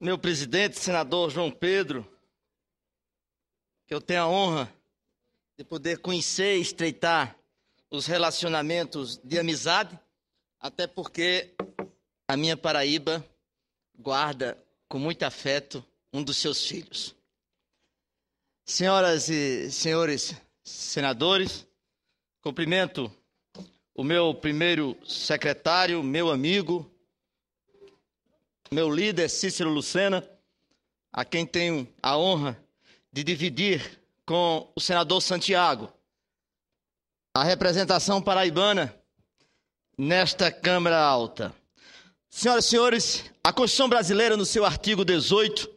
meu presidente, senador João Pedro, que eu tenho a honra de poder conhecer e estreitar os relacionamentos de amizade, até porque a minha Paraíba guarda com muito afeto um dos seus filhos. Senhoras e senhores senadores, cumprimento o meu primeiro secretário, meu amigo, meu líder Cícero Lucena, a quem tenho a honra de dividir com o senador Santiago a representação paraibana nesta Câmara Alta. Senhoras e senhores, a Constituição brasileira, no seu artigo 18,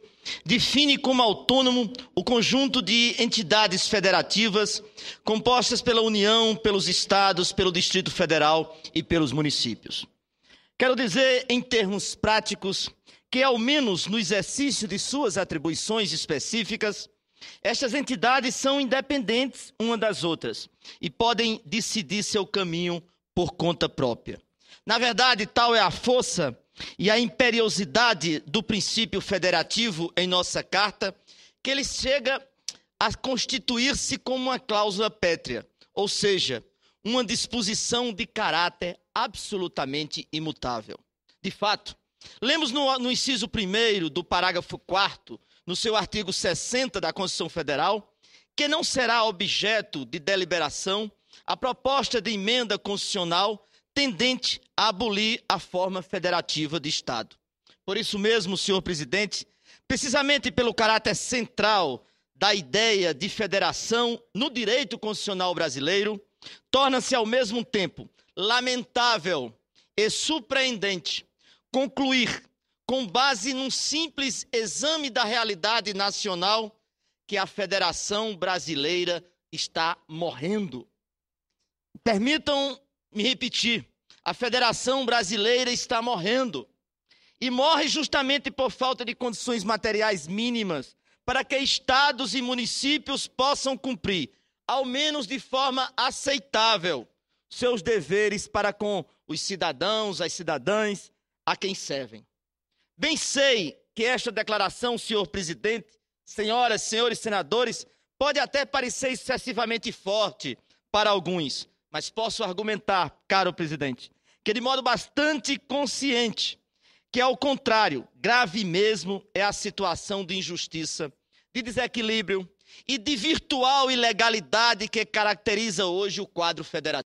define como autônomo o conjunto de entidades federativas compostas pela União, pelos estados, pelo Distrito Federal e pelos municípios. Quero dizer, em termos práticos, que ao menos no exercício de suas atribuições específicas, estas entidades são independentes uma das outras e podem decidir seu caminho por conta própria. Na verdade, tal é a força e a imperiosidade do princípio federativo em nossa carta, que ele chega a constituir-se como uma cláusula pétrea, ou seja, uma disposição de caráter absolutamente imutável. De fato, lemos no, no inciso 1 do parágrafo 4, no seu artigo 60 da Constituição Federal, que não será objeto de deliberação a proposta de emenda constitucional tendente a abolir a forma federativa de Estado. Por isso mesmo, senhor presidente, precisamente pelo caráter central da ideia de federação no direito constitucional brasileiro, torna-se ao mesmo tempo lamentável e surpreendente concluir, com base num simples exame da realidade nacional, que a Federação Brasileira está morrendo. Permitam me repetir: a Federação Brasileira está morrendo. E morre justamente por falta de condições materiais mínimas para que estados e municípios possam cumprir ao menos de forma aceitável, seus deveres para com os cidadãos, as cidadãs, a quem servem. Bem sei que esta declaração, senhor presidente, senhoras, senhores senadores, pode até parecer excessivamente forte para alguns, mas posso argumentar, caro presidente, que de modo bastante consciente, que ao contrário, grave mesmo é a situação de injustiça, de desequilíbrio, e de virtual ilegalidade que caracteriza hoje o quadro federativo.